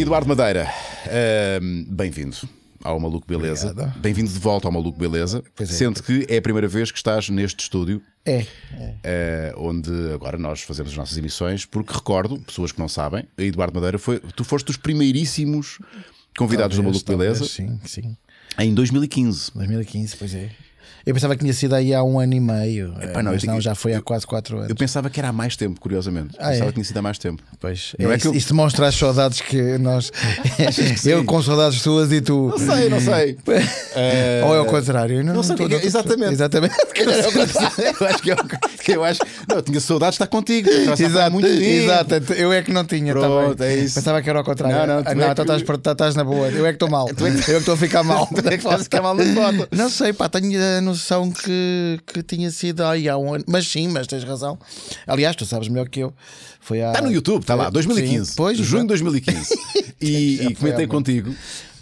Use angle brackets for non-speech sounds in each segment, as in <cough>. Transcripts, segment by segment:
Eduardo Madeira, uh, bem-vindo ao Maluco Beleza. Bem-vindo de volta ao Maluco Beleza. Pois é. Sendo que é a primeira vez que estás neste estúdio. É. é. Uh, onde agora nós fazemos as nossas emissões, porque recordo, pessoas que não sabem, Eduardo Madeira foi. Tu foste dos primeiríssimos convidados talvez, do Maluco talvez, Beleza. Sim, sim. Em 2015. 2015, pois é. Eu pensava que tinha sido aí há um ano e meio. Epá, não, mas não, já foi há quase quatro anos. Eu pensava que era há mais tempo, curiosamente. Ah, pensava é? que tinha sido há mais tempo. Pois. É, isso, é, eu... isso mostra as saudades que nós. <laughs> que eu com saudades tuas e tu. Não sei, não sei. <laughs> Ou é o eh, contrário? Não, não sei. É é, exatamente. Exatamente. <laughs> eu acho que é eu acho. Não, eu tinha saudades de estar contigo. Exato, muito exato. Eu é que não tinha. Pronto, é isso. Pensava que era o contrário. Não, não, ah, tu não, é então tu tá- estás, na boa. Eu é que estou mal. eu é que estou a ficar mal. é que ficar mal na foto. Não sei, pá, tenho. Eh, não noção que, que tinha sido aí há um ano. Mas sim, mas tens razão. Aliás, tu sabes melhor que eu. Foi há... Está no YouTube, está lá, 2015. Sim, pois, junho de 2015. e, <laughs> e comentei contigo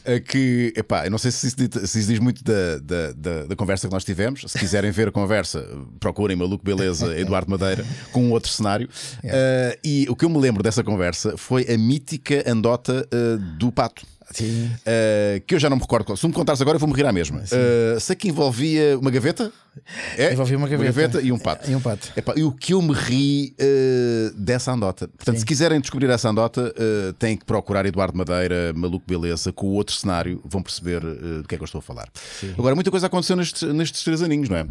eh, que, epá, eu não sei se isso, se isso diz muito da, da, da, da, conversa que nós tivemos. Se quiserem ver a conversa, procurem Maluco Beleza, <laughs> Eduardo Madeira, com um outro cenário. Yeah. Uh, e o que eu me lembro dessa conversa foi a mítica andota uh, eh, do pato. Sim. Uh, que eu já não me recordo. Se me contares agora, eu vou me rir à mesma. Uh, sei que envolvia uma gaveta. É? Envolvia uma gaveta. Uma gaveta e um pato. E, um pato. Epá, e o que eu me ri uh, dessa andota. Portanto, Sim. se quiserem descobrir essa andota, uh, têm que procurar Eduardo Madeira, Maluco Beleza, com o outro cenário, vão perceber do que é que eu estou a falar. Sim. Agora, muita coisa aconteceu nestes, nestes três aninhos, não é?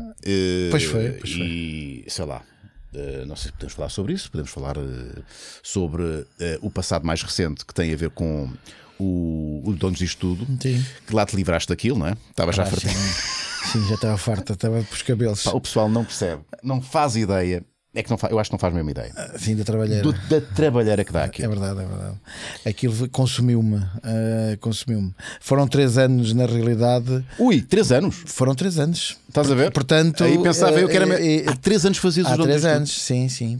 pois foi, pois foi. E sei lá. Uh, não sei se podemos falar sobre isso, podemos falar uh, sobre uh, o passado mais recente que tem a ver com o, o dono disto tudo, que lá te livraste daquilo, não é? Estava ah, já fartinho. Sim. sim, já estava farta, estava pelos cabelos. Pá, o pessoal não percebe, não faz ideia. É que não faz, eu acho que não faz a mesma ideia. Ah, sim, da trabalheira. Do, da trabalheira que dá ah, aqui É verdade, é verdade. Aquilo consumiu-me. Uh, consumiu-me. Foram três anos, na realidade. Ui, três anos? Foram três anos. Estás a ver? Portanto. Aí pensava eu que era. Uh, uh, há três anos fazias os Há três anos, sim, sim.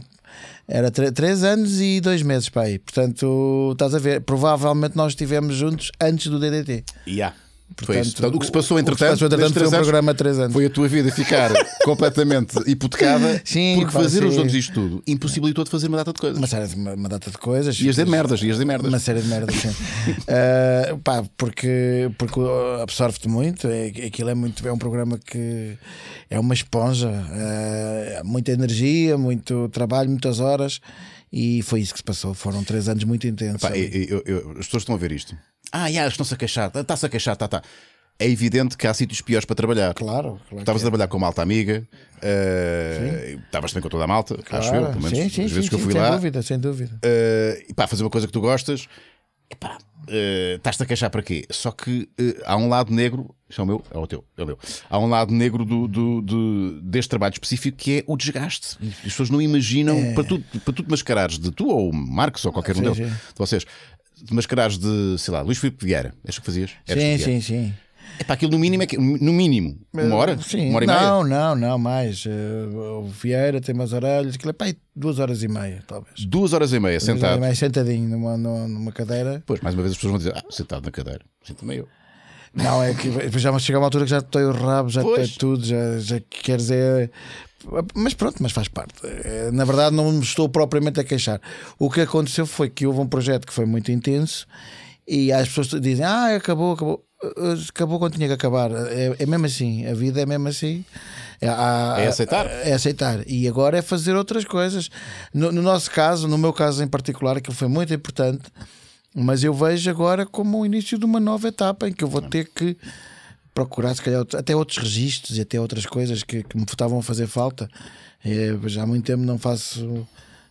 Era 3 anos e 2 meses para aí. Portanto, estás a ver, provavelmente nós estivemos juntos antes do DDT. Yeah. Portanto, Portanto, o que se passou entretanto, se passou, entretanto foi um programa anos. Foi a tua vida ficar <laughs> completamente hipotecada <laughs> sim, porque fazer sim. os donos isto tudo impossibilitou te fazer uma data de coisas. Uma, série de, uma, uma data de coisas. Ias de merdas, ias de merdas. Uma série de merdas, sim. uh, <laughs> pá, porque, porque absorve-te muito. É, aquilo é muito. É um programa que é uma esponja. Uh, muita energia, muito trabalho, muitas horas. E foi isso que se passou. Foram três anos muito intensos. Pá, eu, eu, eu, as pessoas estão a ver isto. Ah, já, estão-se a queixar, está-se a queixar, está, está. É evidente que há sítios piores para trabalhar. Claro, claro. Estavas é. a trabalhar com malta amiga, uh, estavas também com toda a malta, claro. acho eu, pelo menos sim, sim, as vezes sim, que eu fui sem lá. Sem dúvida, sem dúvida. Uh, e pá, fazer uma coisa que tu gostas, pá, uh, eh, estás-te a queixar para quê? Só que uh, há um lado negro, isto é o meu, é o teu, é o meu. Há um lado negro do, do, do deste trabalho específico que é o desgaste. As pessoas não imaginam, é. para, tu, para tu te mascarares de tu ou Marcos ou qualquer ah, um deles, de vocês, de mascarares de, sei lá, Luís Filipe Vieira. Acho que fazias. Sim, sim, sim. É para aquilo no mínimo é que, no mínimo, uma eh, hora? Sim, uma hora não, e meia? Não, não, mais. Eh, o Vieira tem umas orelhas, aquilo é pá, duas horas e meia, talvez. Duas horas e meia, duas sentado. Horas e meia, sentadinho numa, numa, cadeira. Pois, mais uma vez as pessoas vão dizer, ah, sentado na cadeira, sinto-me eu. Não, é que já chega uma altura que já te o rabo, já pois. te tudo, já, já quer dizer mas pronto, mas faz parte. É, na verdade, não me estou propriamente a queixar. O que aconteceu foi que houve um projeto que foi muito intenso e as pessoas dizem: Ah, acabou, acabou. Eh, acabou quando tinha que acabar. É, é mesmo assim. A vida é mesmo assim. É, há, é aceitar. É, é aceitar. E agora é fazer outras coisas. No, no nosso caso, no meu caso em particular, que foi muito importante, mas eu vejo agora como o início de uma nova etapa em que eu vou ter que procurar, se calhar, até outros registros e até outras coisas que, que me estavam a fazer falta. É, já há muito tempo não faço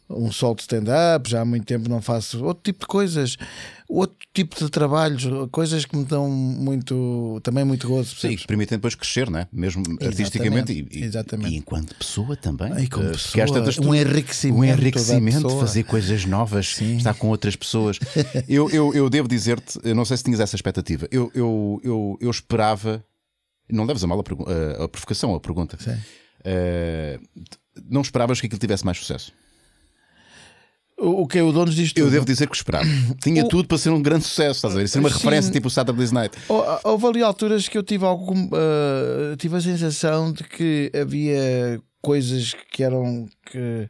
um solo de stand-up, já há muito tempo não faço outro tipo de coisas, outro tipo de trabalhos, coisas que me dão muito, também muito gozo. Sim, que permitem depois crescer, não é? Mesmo exatamente, artisticamente e, e, enquanto pessoa também. E como eh, pessoa, um enriquecimento, um enriquecimento fazer coisas novas, Sim. estar com outras pessoas. <laughs> eu, eu, eu devo dizer-te, não sei se tinhas essa expectativa, eu, eu, eu, eu esperava, não leves a mal a, a, provocação, a pergunta. Uh, não esperavas que aquilo tivesse mais sucesso. O que é o dono diz tudo. Eu devo dizer que esperava. <clears throat> Tinha o... tudo para ser um grande sucesso, estás a ver? Ser uma Sim. referência tipo o Saturday Night. Houve ali alturas que eu tive algum. Uh, tive a sensação de que havia coisas que eram. que,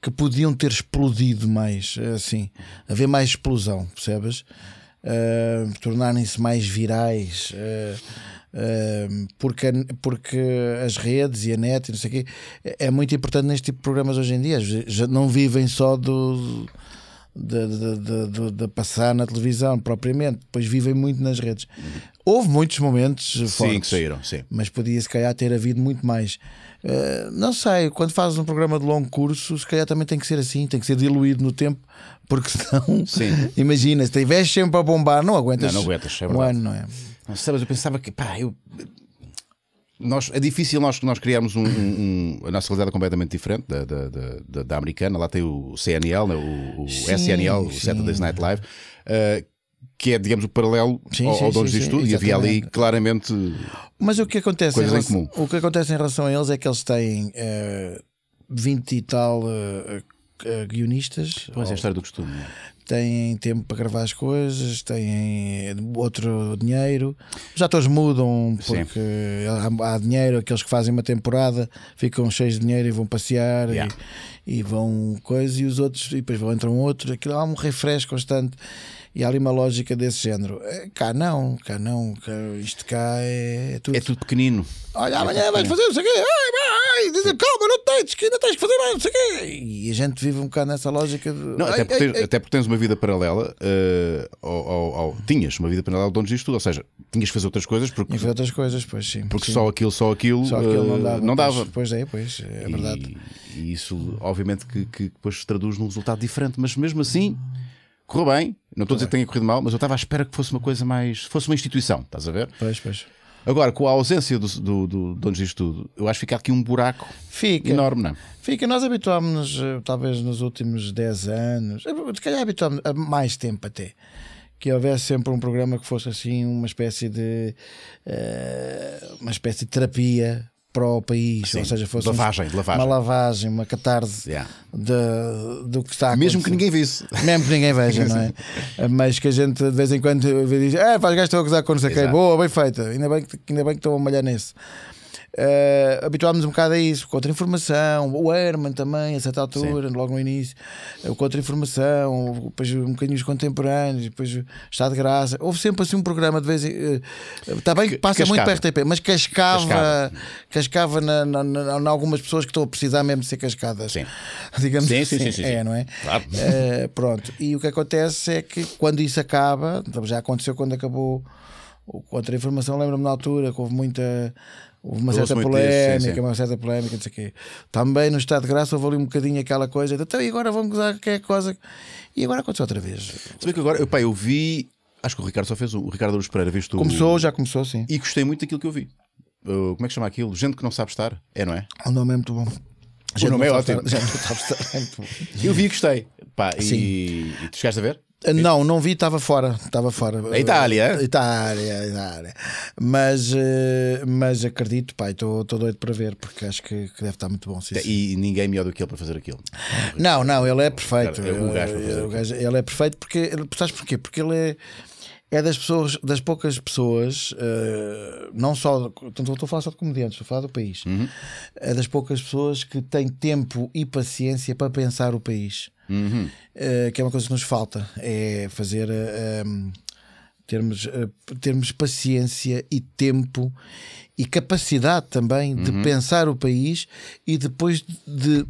que podiam ter explodido mais, assim. Haver mais explosão, percebes? Uh, Tornarem-se mais virais. Uh, porque, porque as redes e a net e não sei o quê é muito importante neste tipo de programas hoje em dia. Já não vivem só do. De, de, de, de, passar na televisão propriamente, depois vivem muito nas redes. Houve muitos momentos sim, fortes, que saíram, sim. mas podia se calhar ter havido muito mais. Uh, não sei, quando fazes um programa de longo curso, se calhar também tem que ser assim, tem que ser diluído no tempo, porque <laughs> senão, imagina, se tiveres sempre a bombar, não aguentas, não, não aguentas é um ano, não é? Mas eu pensava que, pá, eu. Nós, é difícil nós, nós criarmos um, um, um A nossa realidade é completamente diferente da, da, da, da, americana. Lá tem o CNL, né, o, o sim, SNL, o Saturday Night Live, uh, que é, digamos, o paralelo sim, ao, ao dono E havia ali claramente. Mas o que, acontece coisas em comum. o que acontece em relação a eles é que eles têm uh, eh, 20 e tal uh, guionistas. Pois ou... é a história do costume têm tempo para gravar as coisas, têm eh, outro dinheiro. Os atores mudam porque há, há, dinheiro, aqueles que fazem uma temporada ficam cheios de dinheiro e vão passear yeah. e, e, vão coisas e os outros e depois vão entram outros, aquilo há é um refresco constante e há ali uma lógica desse género. É, cá não, cá não, cá, isto cá é, é tudo. É tudo pequenino. Olha, é amanhã vais fazer não sei o quê, ai, ai, dizem, calma, não tens, que ainda tens que fazer mais, não sei o quê. E a gente vive um bocado nessa lógica de. Não, ai, até, porque ai, tens, até, porque tens, uma vida paralela, uh, ao, ao, ao, tinhas uma vida paralela ao onde diz tudo, ou seja, tinhas que fazer outras coisas porque. fazer outras coisas, pois sim. Porque sim. só aquilo, só aquilo. Só aquilo não eh, dava. Não dava. Pois, pois é, pois, é e, verdade. E isso, obviamente, que, que depois se traduz num resultado diferente, mas mesmo assim correu bem, não estou a dizer que tenha corrido mal, mas eu estava à espera que fosse uma coisa mais. fosse uma instituição, estás a ver? Pois, pois. Agora, com a ausência do, do, do dono disto tudo, eu acho que fica aqui um buraco fica, enorme, não é? Fica, nós habituámos-nos, eh, talvez nos últimos 10 anos, eh, se calhar habituámos há mais tempo até, que houvesse sempre um programa que fosse assim uma espécie de. Uh, uma espécie de terapia para o país, Sim, ou seja, fosse lavagem, um, lavagem. uma lavagem, uma catarse yeah. de, do que está Mesmo que ninguém visse. Mesmo que ninguém veja, <laughs> não é? Mas que a gente de vez em quando diz: é, faz gajo, estou a gozar com não sei quem, boa, bem feita, ainda bem, que, ainda bem que estou a malhar nesse. Uh, eh, habituámos um bocado a isso, contra-informação, o Herman também, a certa altura, Sim. logo no início, o eh, contra-informação, depois um bocadinho os contemporâneos, depois Estado de Graça. Houve sempre assim um programa de vez em. Está eh, bem que passa cascava. muito para RTP, mas cascava, cascava, cascava na, na, na, na, algumas pessoas que estão a precisar mesmo de ser cascadas. Sim. <laughs> Digamos sim, assim. Sim, sim, É, não é? Claro. Uh, pronto. E o que acontece é que quando isso acaba, já aconteceu quando acabou outra informação, lembro-me na altura que houve muita Houve uma certa polémica uma certa polémica não sei o quê. Também no Estado de Graça houve ali um bocadinho aquela coisa de então, e agora vamos usar que é coisa. E agora aconteceu outra vez. Se que agora, eu, pá, eu vi, acho que o Ricardo só fez o, o Ricardo Luz Pereira, viste o. Começou, já começou, sim. E gostei muito daquilo que eu vi. Uh, como é que chama aquilo? Gente que não sabe estar, é, não é? O nome é muito bom. Gente o nome é ótimo. Estar, <laughs> gente não sabe estar, é muito bom. eu vi e gostei. Pá, sim. e, e tu chegaste a ver? Eh, não, não vi, estava fora. Estava fora. A Itália? É? Itália, Itália. Mas, eh, mas acredito, pai, estou doido para ver, porque acho que, que deve estar muito bom. Sim, e, sim. ninguém é melhor do que ele para fazer aquilo. Não, não, ele é perfeito. é o gajo para fazer ele, gajo, ele é perfeito porque. Ele, sabes porquê? Porque ele é é das pessoas, das poucas pessoas, uh, não só, estou a falar só de comediantes, estou a falar do país, uhum. é das poucas pessoas que têm tempo e paciência para pensar o país. Uhum. Uh, que é uma coisa que nos falta, é fazer. Uh, eh, um, ehm, termos, uh, termos paciência e tempo e capacidade também uhum. de pensar o país e depois de,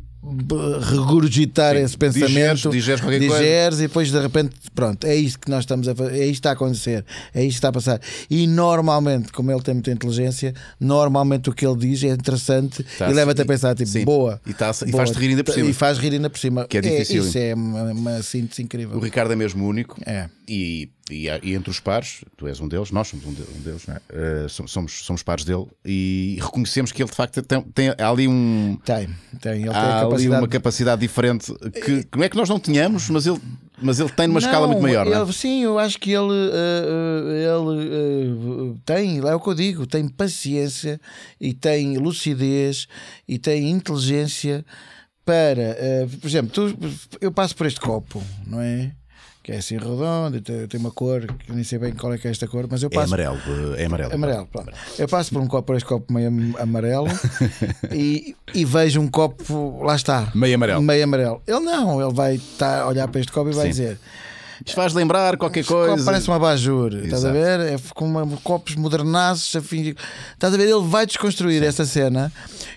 regurgitar Sim, esse pensamento, digeres, digeres, digeres e depois de repente, pronto, é isto que nós estamos a fazer, é isto que está a acontecer, é isto que está a passar. E normalmente, como ele tem muita inteligência, normalmente o que ele diz é interessante tá e leva-te a pensar, tipo, Sim. boa. E, tá e faz-te rir ainda por cima. E faz rir ainda por cima. Que é, é difícil. É, isso é uma, uma síntese incrível. O Ricardo é mesmo único. É. E e, e, entre os pares, tu és um deles, nós somos um, deles, um deles, é? uh, somos, somos pares dele e reconhecemos que ele de facto tem, tem ali um. Tem, tem. Ele há tem capacidade... ali uma capacidade diferente que, não eh, é que nós não tenhamos, mas ele mas ele tem numa não, escala muito maior, ele, não é? Sim, eu acho que ele, uh, ele uh, tem, é o que eu digo, tem paciência e tem lucidez e tem inteligência para. Uh, por exemplo, tu, eu passo por este copo, não é? que é assim redondo, tem uma cor que nem sei bem qual é que é esta cor, mas eu é passo. É amarelo, é amarelo. Amarelo, pronto. Eu passo por um copo, por este copo meio amarelo <laughs> e, e, vejo um copo, lá está. Meio amarelo. Meio amarelo. Ele não, ele vai estar a olhar para este copo e vai Sim. dizer isto faz lembrar qualquer Isto coisa. Parece uma abajur, estás a ver? É com uma, copos modernazes a fingir. Estás a ver? Ele vai desconstruir Sim. essa cena,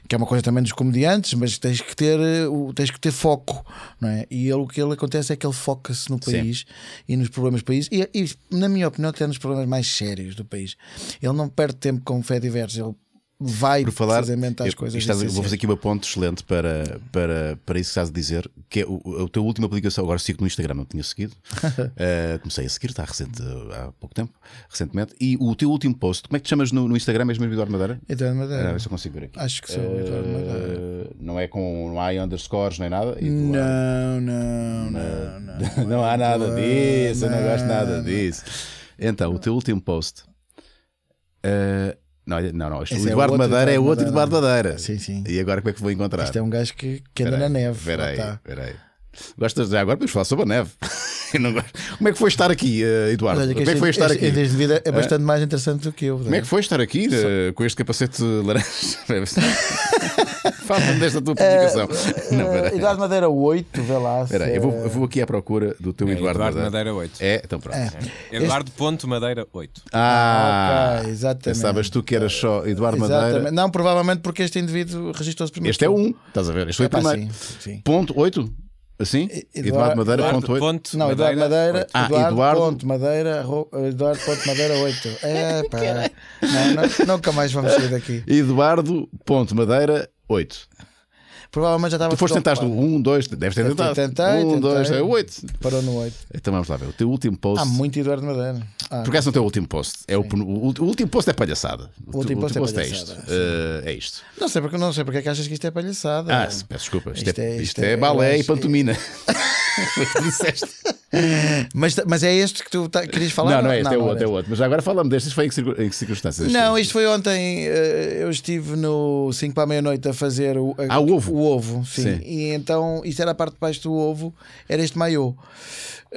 que é uma coisa também dos comediantes, mas tens que ter, eh, tens que ter foco, não é? E ele, o que ele acontece é que ele foca-se no país Sim. e nos problemas do país, e, e na minha opinião, até nos problemas mais sérios do país. Ele não perde tempo com fé diversa, ele vai Por falar, precisamente às eu, coisas. vou fazer aqui uma ponte excelente para, para, para isso que estás a dizer, que é o, a tua última publicação. Agora sigo no Instagram, não tinha seguido. uh, <laughs> comecei a seguir, está recente, há pouco tempo, recentemente. E o teu último post, como é que te chamas no, no Instagram? És mesmo Eduardo Madeira? Eduardo Madeira. Ah, se eu consigo ver aqui. Acho que sou uh, Eduardo eh, Madeira. Não é com. Não há underscores nem nada? Não, não, <laughs> não, não. Não, há nada disso, não, eu não gosto nada disso. Então, o teu último post. Uh, não, é, não, não. o Eduardo é Madeira é outro Eduardo Madeira. Sim, sim. E agora como é que vou encontrar? Este é um gajo que, que anda na neve. Peraí, tá. peraí. Gostas dizer agora? Podemos falar sobre a neve. <laughs> Como é que foi estar aqui, eh, Eduardo? Olha, Como é que foi estar este, aqui? Desde vida é eh? bastante mais interessante do que eu. Como é que né? foi estar aqui eh, Só... com este capacete laranja? <laughs> <laughs> <laughs> Fala-me desta tua publicação. Uh, <laughs> não, uh, Eduardo Madeira 8, vê lá. Espera se... eu, vou, é- eu vou aqui à procura do teu é, Eduardo, Eduardo Madeira. 8. É, então pronto. É. é. Eduardo este... Madeira 8. Ah, ah okay, exatamente. Pensavas tu que eras só Eduardo exatamente. Madeira? Não, provavelmente porque este indivíduo registrou-se primeiro. Este é um, estás a ver? Este foi é, primeiro. Sim, sim. Ponto 8? Assim? Eduardo, Madeira. Eduardo ponto 8. Ponto não, Eduardo Madeira. Ah, Eduardo, Ponto Madeira. Eduardo Ponto Madeira 8. <laughs> É, pá. Não, não, nunca mais vamos sair daqui. Eduardo Ponto Madeira 8. Provavelmente já estava. Tu foste tentar o 1, 2, deve ter tentado. Tentei, 1, 2, 8. Parou no 8. Então vamos lá ver. O teu último post. Há muito Eduardo Madeira. Ah, Porque esse não é o teu último post. É o, o, último post é palhaçada. O, último post, é, é isto. Eh, é isto. Não sei, porque, não sei porque é que achas que isto é palhaçada. Ah, peço desculpa. Isto, é, isto é, é, é- balé e pantomina. <laughs> Foi o que disseste. mas, mas é este que tu tá, querias falar? Não, não é este, não, é outro, este. é outro. Mas agora falamos destes, foi em que circunstâncias? Não, isto foi ontem. Eh, eu estive no 5 para a meia-noite a fazer o, a, ah, o ovo. O o ovo, sim. sim. E então, isto era a parte de baixo do ovo, era este maiô.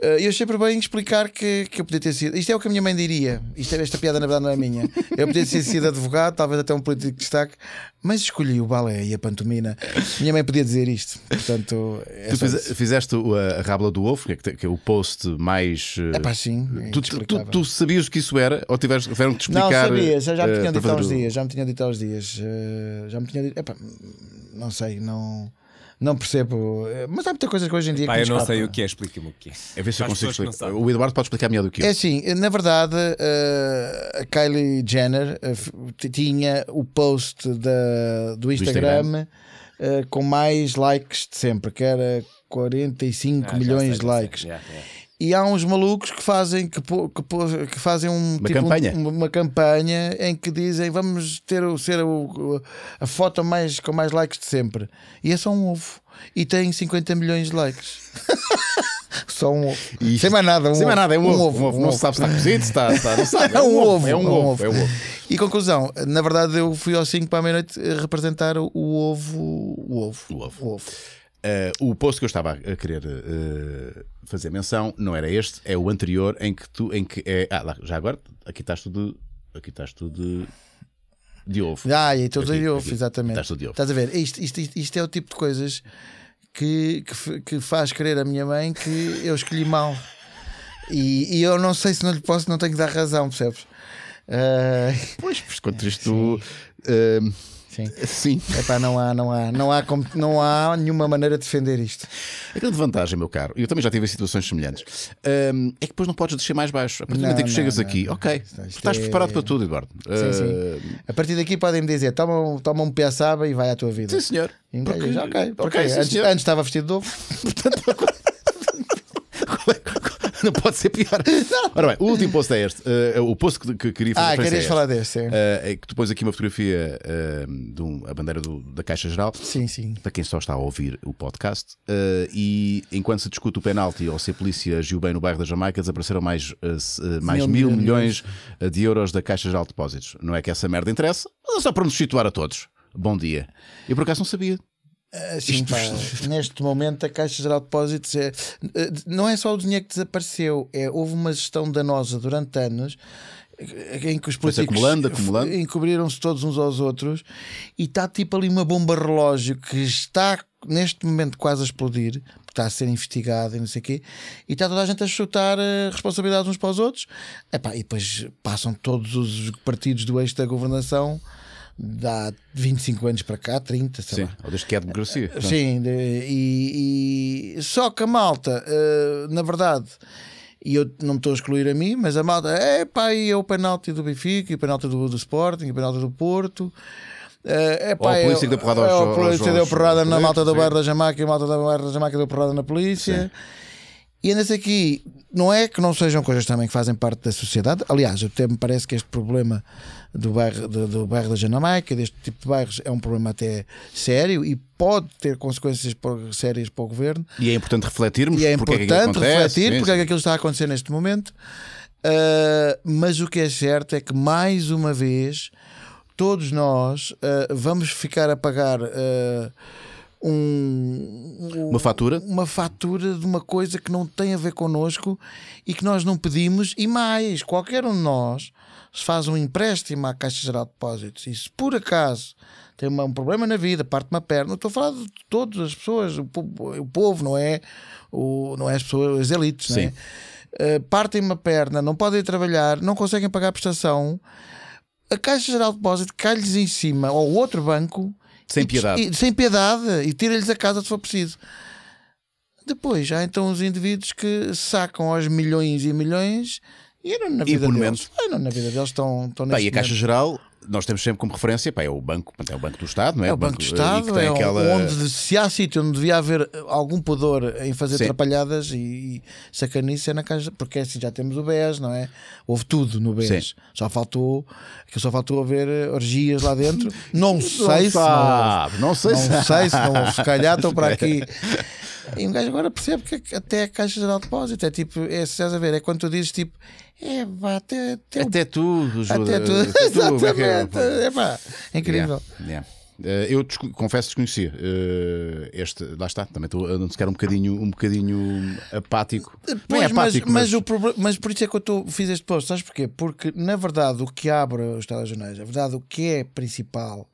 Eh, eu sempre bem explicar que, que eu podia ter sido. Isto é o que a minha mãe diria. Isto é, esta piada, na verdade, não é minha. Eu podia ter sido advogado, talvez até um político de destaque, mas escolhi o balé e a pantomina. Minha mãe podia dizer isto. Portanto, é tu fizeste a Rábula do Ovo, que é, é o post mais. É eh, pá, sim. Tu, tu, tu, sabias o que isso era? Ou tiveste tiveram que te explicar? Não, sabia, já, já me eh, tinham uh, dito há uns dias. Já me tinham dito há uns dias. Eh, já me tinham dito. não sei, não. Não percebo. Eh, mas há muita coisa que hoje em dia. Pá, eu não sei o que é, explica-me o que é. A ver se eu consigo explicar. O Eduardo pode explicar melhor do que eu. É assim, na verdade, eh, a Kylie Jenner eh, tinha o post da, do Instagram, com mais likes de sempre, que era 45 ah, milhões de likes e há uns malucos que fazem que, que, que fazem um, uma, tipo, campanha. Um, uma campanha em que dizem vamos ter o ser o, a foto mais com mais likes de sempre e é só um ovo e tem 50 milhões de likes <laughs> só um ovo sem mais nada um sem mais nada é um, um ovo, ovo, um ovo. não se sabe se está cozido está, está <laughs> não sabe. é um, é ovo, é um, é ovo. É um ovo e conclusão na verdade eu fui ao 5 para a meia-noite representar o ovo o ovo, o ovo. O ovo. Uh, o posto que eu estava a querer uh, fazer menção não era este, é o anterior em que tu, em que é, ah, lá, já agora aqui estás tudo, aqui estás tudo de, ovo. Ah, e estou de ovo, aqui, exatamente. Estás tudo de ovo. Estás a ver? Isto, isto, isto, isto é o tipo de coisas que, que, que faz crer a minha mãe que eu escolhi mal. E, e eu não sei se não lhe posso, não tenho que dar razão, percebes? Uh... Pois, pois quando <laughs> isto. Uh, ehm, Sim. Sim. Epá, não há, não há, não há, como, não há nenhuma maneira de defender isto. A grande vantagem, meu caro, eu também já tive situações semelhantes, é que depois não podes descer mais baixo. A partir do momento em que chegas não, aqui, não. ok, é estás é... preparado para tudo, Eduardo. Sim, uh... sim. A partir daqui podem-me dizer, toma, toma um piaçaba e vai à tua vida. Sim, senhor. Porque... ok, okay. Sim, antes, senhor. antes, estava vestido de ovo. Portanto, <laughs> <laughs> não pode ser pior. Ora bem, o último post é este. Uh, o post que, que queria fazer. Ah, querias é falar deste, sim. Uh, é que tu pões aqui uma fotografia uh, de um, a bandeira do, da Caixa Geral. Sim, sim. Para quem só está a ouvir o podcast. e enquanto se discute o penalti ou se a polícia agiu bem no bairro da Jamaica, desapareceram mais, mais mil, mil milhões, milhões de euros da Caixa Geral de Depósitos. Não é que essa merda interessa, mas é só para nos situar a todos. Bom dia. Eu por acaso não sabia. Assim, pá, <laughs> neste momento a Caixa Geral de Depósitos é, eh, não é só o dinheiro que desapareceu, é, houve uma gestão danosa durante anos eh, em que os políticos acumulando, acumulando. encobriram-se todos uns aos outros e está tipo ali uma bomba relógio que está neste momento quase a explodir, está a ser investigada e não sei o quê, e está toda a gente a chutar eh, responsabilidades uns para os outros, Epá, e depois passam todos os partidos do eixo da governação de há 25 anos para cá, 30, sei Sim, lá. ou desde que é democracia. Eh, é? Sim, de, e, e, só que a malta, uh, na verdade, e eu não me estou a excluir a mim, mas a malta, é pá, e é o penalti do Benfica, e o penalti do, do Sporting, e o penalti do Porto. Uh, epá, ou a polícia eu, deu porrada aos, A polícia aos, deu porrada aos, na malta do bairro da Jamaica e a malta da bairro da Jamaica deu porrada na polícia. Sim. E ainda aqui, não é que não sejam coisas também que fazem parte da sociedade. Aliás, até me parece que este problema do bairro, do, do bairro da Janamaica, deste tipo de bairros, é um problema até sério e pode ter consequências sérias para o governo. E é importante refletirmos e é importante porque é que refletir sim, porque é que aquilo está a acontecer neste momento. Uh, mas o que é certo é que, mais uma vez, todos nós uh, vamos ficar a pagar. Uh, um, uma fatura uma fatura de uma coisa que não tem a ver connosco e que nós não pedimos e mais qualquer um de nós se faz um empréstimo à Caixa Geral de Depósitos e se por acaso tem uma, um problema na vida, parte uma perna, estou a falar de todas as pessoas, o, o povo, não é, o, não é as pessoas, as elites, Sim. não é? Uh, partem uma perna, não podem trabalhar, não conseguem pagar a prestação, a Caixa Geral de Depósito cai-lhes em cima, ou outro banco, sem piedade. E, sem piedade e tira-lhes a casa se for preciso. Depois há então os indivíduos que sacam aos milhões e milhões e não na vida e, deles. Ah, não, na vida deles estão, estão Bem, e a Caixa Geral nós temos sempre como referência, pá, é o banco, é o banco do Estado, não é? É o banco, banco do eh, Estado, é aquela... onde se há sítio onde devia haver eh, algum pudor em fazer Sim. atrapalhadas e, e sacanice é na caixa porque é assim já temos o BES, não é? Houve tudo no BES. Sim. Só faltou, que só faltou haver eh, orgias lá dentro. Não, <laughs> não sei sabe, se não, não sei não se sei se não se calhar estão para aqui. <laughs> E um gajo agora percebe que é até a Caixa Geral de Depósito é tipo, é, se estás a ver, é quando tu dizes tipo é, pá, até, até, até tu, Júlio. Até tu, <laughs> exatamente. É, pá, é incrível. Yeah, yeah. eu desco confesso desconhecia uh, este, lá está, também estou a não sequer um bocadinho, um bocadinho apático. Pois, Não é apático, mas, mas... mas, mas por isso é que eu tô, fiz este post, sabes porquê? Porque na verdade o que abre os telejornais, na verdade o que é principal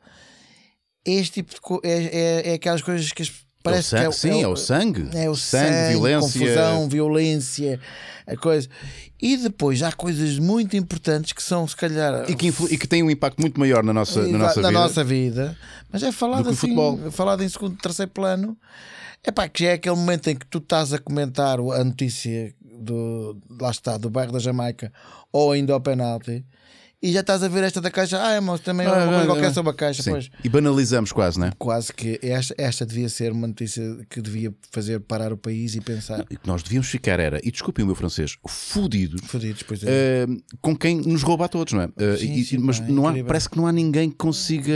é este tipo de é, é, é aquelas coisas que parece é o sangue, que é, sim, é, o, é o sangue. É o sangue, sangue violência. confusão, violência, a coisa. E depois há coisas muito importantes que são, se calhar. E que, influ... e que têm um impacto muito maior na nossa, na nossa, na vida. nossa vida. Mas é falado assim, futebol. falado em segundo, terceiro plano. É pá, que já é aquele momento em que tu estás a comentar a notícia do, lá está, do bairro da Jamaica ou ainda ao penalti e já estás a ver esta da caixa. Ah, é moço, também é uma coisa qualquer sobre a caixa. Pois. E banalizamos quase, né? Quase que esta, esta devia ser uma notícia que devia fazer parar o país e pensar. E que nós devíamos ficar era, e desculpem o meu francês, fudidos. Fudidos, pois é. Uh, com quem nos rouba a todos, não é? Uh, sim, e, mas é não, há, parece que não há ninguém que consiga.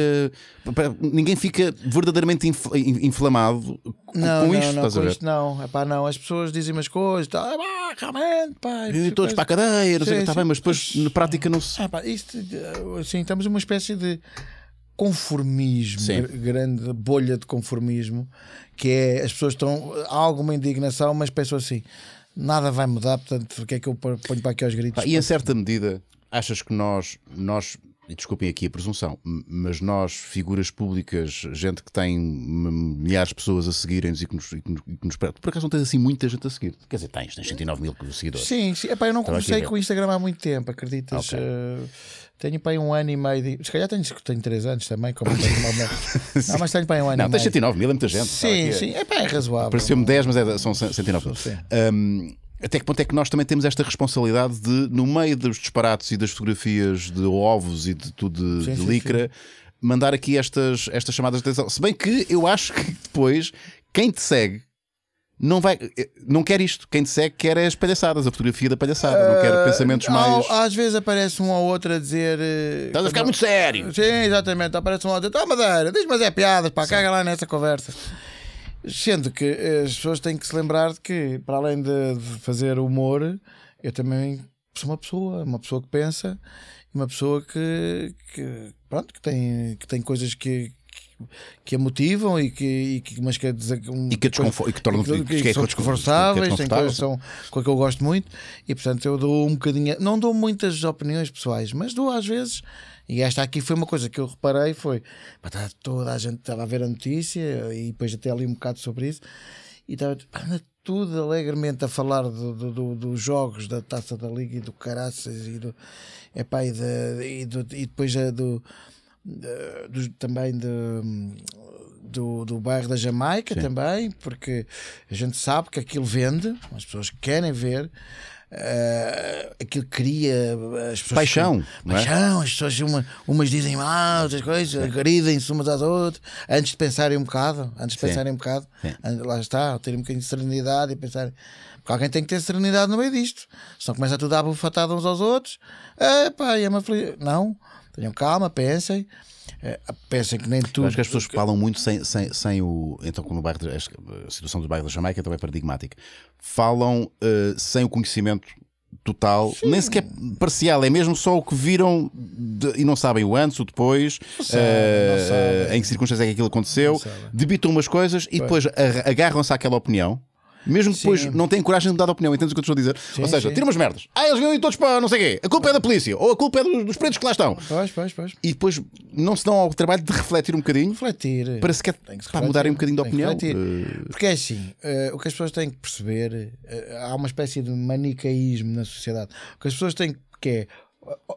Ninguém fica verdadeiramente inf, inflamado não, com não, isto, não, estás com a ver? Isto não, Epá, não. As pessoas dizem umas coisas, tá, ah, realmente, pá. E todos coisa... para a cadeia, não sim, sei o que está bem, mas depois na prática não se isto, assim, estamos numa espécie de conformismo, Sim. grande bolha de conformismo, que é as pessoas estão. Há alguma indignação, mas pensam assim: nada vai mudar, portanto, porque é que eu ponho para aqui aos gritos? E em certa medida, achas que nós, nós desculpem aqui a presunção, mas nós, figuras públicas, gente que tem milhares de pessoas a seguirem-nos e que nos, e que nos, por acaso não tens assim muita gente a seguir? Quer dizer, tens, tens 109 mil seguidores. Sim, sim. Epá, eu não Estava comecei com o Instagram há muito tempo, acreditas? Okay. Uh, tenho pai um ano e meio de. Se calhar tenho, tenho três anos também, como tenho <laughs> Não, mas tenho pai um ano não, e meio. Não, tens 109 mil, é muita gente. Sim, sim. é é razoável. Pareceu-me 10, mas é, são 109 mil. Sim. Um, até que ponto é que nós também temos esta responsabilidade de, no meio dos disparates e das fotografias de ovos e de tudo de, sim, de licra, sim, mandar aqui estas, estas chamadas de atenção? Se bem que eu acho que depois quem te segue não vai eh, não quer isto quem te segue quer é as palhaçadas a fotografia da palhaçada uh, não quer ah, pensamentos ao, mais às vezes aparece um ou outro a dizer eh, estás a ficar não, muito sério sim exatamente aparece um ou outro Toma, madeira diz mas é piadas para caga lá nessa conversa Sendo que eh, as pessoas têm que se lembrar de que, para além de, de fazer humor, eu também sou uma pessoa, uma pessoa que pensa, uma pessoa que, que pronto, que tem, que tem coisas que, que a motivam e que, e que mas que, é e que, desconfo e que tornam que, que, é que são desconfortáveis, é tem coisas são, com que eu gosto muito e portanto eu dou um bocadinho, não dou muitas opiniões pessoais, mas dou às vezes e esta aqui foi uma coisa que eu reparei: foi tá toda a gente estava a ver a notícia e depois até ali um bocado sobre isso, e estava tudo alegremente a falar do, do, do, dos jogos da taça da Liga e do Caraças e do. Epá, e, de, e, do, e depois a do, do, também de, do, do bairro da Jamaica Sim. também, porque a gente sabe que aquilo vende, as pessoas querem ver uh, aquilo que cria As pessoas paixão. Que, é? Paixão, as pessoas uma, umas dizem mal, outras coisas, é. agridem-se umas às outras, antes de pensarem um bocado, antes de Sim. pensarem um bocado, Sim. lá está, ter um bocadinho de serenidade e pensar. Porque alguém tem que ter serenidade no meio disto. Senão começa tudo a bufatada uns aos outros. pá, é uma feliz. Não, tenham calma, pensem. É, pensem que nem tudo. acho que as pessoas falam muito sem, sem, sem o. Então, como no bairro, a situação do bairro da Jamaica é também é paradigmática. Falam uh, sem o conhecimento total, Sim. nem sequer parcial, é mesmo só o que viram de, e não sabem o antes, o depois, uh, em que circunstâncias é que aquilo aconteceu, debitam umas coisas e pois. depois agarram-se àquela opinião mesmo que Sim. depois não tenham coragem de mudar de opinião, entendes o que eu estou a dizer? Sim, Ou seja, tiram tira umas merdas. Ah, eles vêm todos para não sei quê. A culpa é da polícia. Ou a culpa é dos, dos pretos que lá estão. Pois, pois, pois. E depois não se dão ao trabalho de refletir um bocadinho. Refletir. Para sequer se mudarem um bocadinho de opinião. Eh, Porque é assim, eh, o que as pessoas têm que perceber, eh, há uma espécie de manicaísmo na sociedade. O que as pessoas têm que é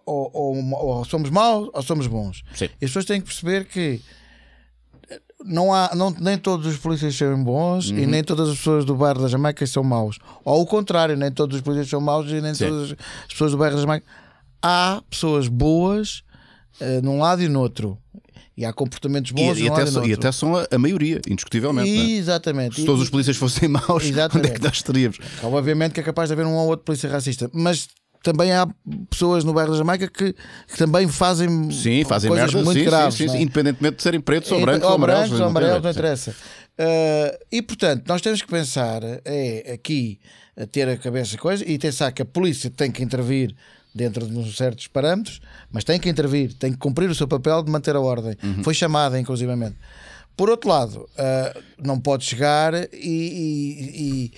ou, ou- ou- ou somos maus ou somos bons. Sim. E as pessoas têm que perceber que não há, não, nem todos os polícias são bons uhum. e nem todas as pessoas do bairro da Jamaica são maus. Ou o contrário, nem todos os polícias são maus e nem Sim. todas as pessoas do bairro da Jamaica. Há pessoas boas uh, num lado e no outro. E há comportamentos bons e, e, até, são, e até, são a, a maioria, indiscutivelmente. E, né? Exatamente. Se todos os polícias fossem maus, exatamente. <laughs> onde é que nós estaríamos? Obviamente que é capaz de haver um ou outro polícia racista, mas também há pessoas no bairro da Jamaica que, que também fazem, sim, fazem coisas merda, muito sim, graves. Sim, sim, é? Independentemente de serem pretos ou brancos ou, amarelos. Brancos, ou amarelos não, interessa. Uh, e portanto, nós temos que pensar é, aqui, a ter a cabeça coisa e pensar que a polícia tem que intervir dentro de uns certos parâmetros, mas tem que intervir, tem que cumprir o seu papel de manter a ordem. Uhum. Foi chamada, inclusivamente. Por outro lado, uh, não pode chegar e, e,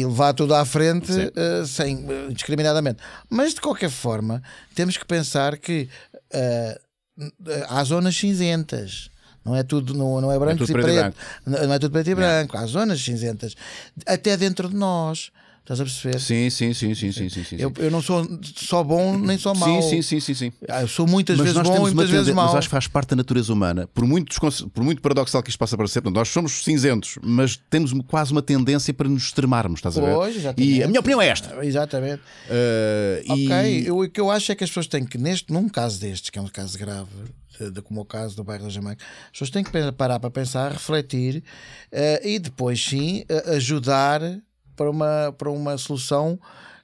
e, levar tudo à frente uh, sem, indiscriminadamente. Mas, de qualquer forma, temos que pensar que uh, há zonas cinzentas. Não é tudo, não, não é branco é e preto. E branco. Não, não é tudo preto e branco. Não. Há zonas cinzentas. Até dentro de nós. Estás a perceber? Sim, sim, sim, sim, sim, sim, sim. Eu, eu não sou só bom nem só mau. Sim, sim, sim, sim, sim. Ah, eu sou muitas mas vezes bom e muitas vezes mau. Mas acho que faz parte da natureza humana. Por muito, por muito paradoxal que isto possa para ser, nós somos cinzentos, mas temos quase uma tendência para nos extremarmos, estás a ver? Pois, exatamente. E a minha opinião é esta. Exatamente. Uh, ok, e... eu, o que eu acho é que as pessoas têm que, neste, num caso destes, que é um caso grave, de, de, como é o caso do bairro da Jamaica, as pessoas têm que parar para pensar, refletir uh, e depois sim uh, ajudar para uma, para uma solução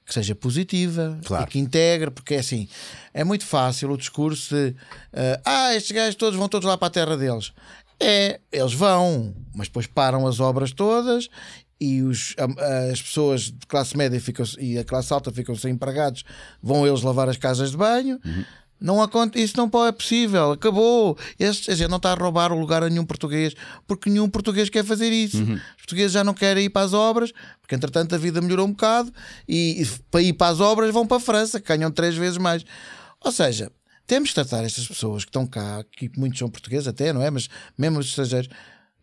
que seja positiva claro. e que integre, porque é assim, é muito fácil o discurso de uh, ah, estes gajos todos vão todos lá para a terra deles. É, eles vão, mas depois param as obras todas e os, as pessoas de classe média ficam, e a classe alta ficam sem empregados, vão eles lavar as casas de banho. Uhum não acontece, isso não pode, é possível, acabou. Este, a gente não está a roubar o lugar a nenhum português, porque nenhum português quer fazer isso. Uhum. Os portugueses já não querem ir para as obras, porque entretanto a vida melhorou um bocado, e, e para ir para as obras vão para a França, que ganham três vezes mais. Ou seja, temos de tratar estas pessoas que estão cá, que muitos são portugueses até, não é? Mas mesmo os estrangeiros,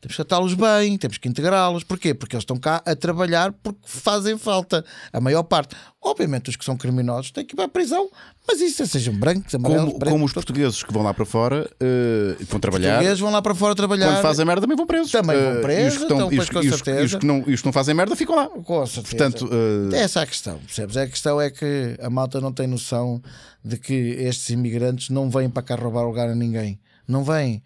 temos que tratá-los bem, temos que integrá-los. Porquê? Porque eles estão cá a trabalhar porque fazem falta, a maior parte. Obviamente, os que são criminosos têm que ir para a prisão, mas isso é sejam brancos, amarelos. Como, brancos, como os portugueses que vão lá para fora uh, vão trabalhar. Os portugueses vão lá para fora trabalhar. Quando fazem merda, também vão presos. Também vão eh, presos, uh, estão, então, E os, que não, os que não fazem merda ficam lá. Com certeza. Portanto, uh... Essa é a questão, percebes? É a questão é que a malta não tem noção de que estes imigrantes não vêm para cá roubar lugar a ninguém não vêm.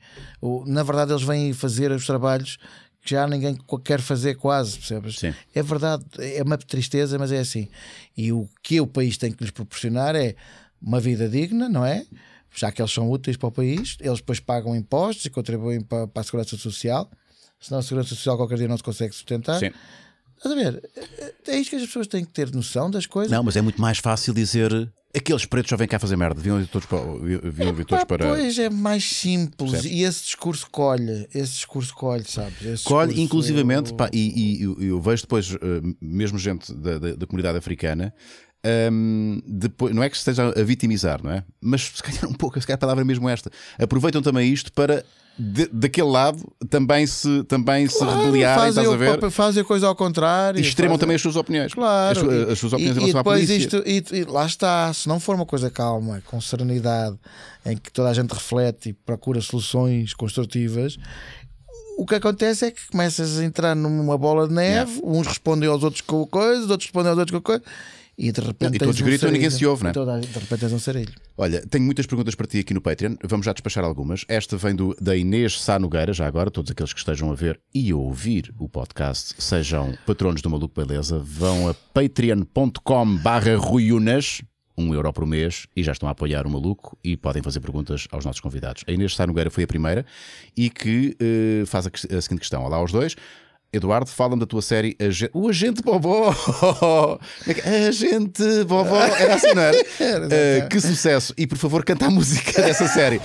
Na verdade, eles vêm fazer os trabalhos que já ninguém quer fazer quase, percebes? Sim. É verdade, é uma tristeza, mas é assim. E o que o país tem que lhes proporcionar é uma vida digna, não é? Já que eles são úteis para o país, eles depois pagam impostos e contribuem para, para a segurança social, senão a segurança social qualquer dia não se consegue sustentar. Sim. Estás a ver? É, é, é isto que as pessoas têm que ter noção das coisas. Não, mas é muito mais fácil dizer Aqueles pretos só vêm cá fazer merda, deviam ir todos para. Deviam vir todos para... Pois é mais simples e esse discurso colhe, esse discurso colhe, sabes? Esse colhe, inclusivamente, eu... Pá, e, e eu, eu, vejo depois, eh, mesmo gente da, da, da comunidade africana um, depois, não é que se esteja a vitimizar, não é? Mas se calhar um pouco, se calhar a palavra é mesmo esta. Aproveitam também isto para de, daquele lado também se, também claro, se rebeliarem, fazem estás a ver? Fazem a coisa ao contrário. E extremam também as suas opiniões. Claro. As, as suas opiniões e, em relação e depois à Isto, e, e, lá está, se não for uma coisa calma, com serenidade, em que toda a gente reflete e procura soluções construtivas, o que acontece é que começas a entrar numa bola de neve, yeah. uns respondem aos outros com coisas, outros respondem aos outros com coisas e de repente. E todos um gritam e ninguém se ouve, né Toda, de repente és um sarilho. Olha, tenho muitas perguntas para ti aqui no Patreon, vamos já despachar algumas. Esta vem do, da Inês Sá Nogueira, já agora, todos aqueles que estejam a ver e a ouvir o podcast, sejam patronos do Maluco Beleza, vão a patreon.com/barra ruiunas. 1 um euro por mês e já estão a apoiar o maluco e podem fazer perguntas aos nossos convidados. A Inês Sá Nogueira foi a primeira e que uh, faz a, a seguinte questão. Olá aos dois. Eduardo, fala-me da tua série Agen... O Agente Bobó! É é? Agente Bobó! Era assim, não era? era uh, que sucesso! E por favor, canta a música dessa série.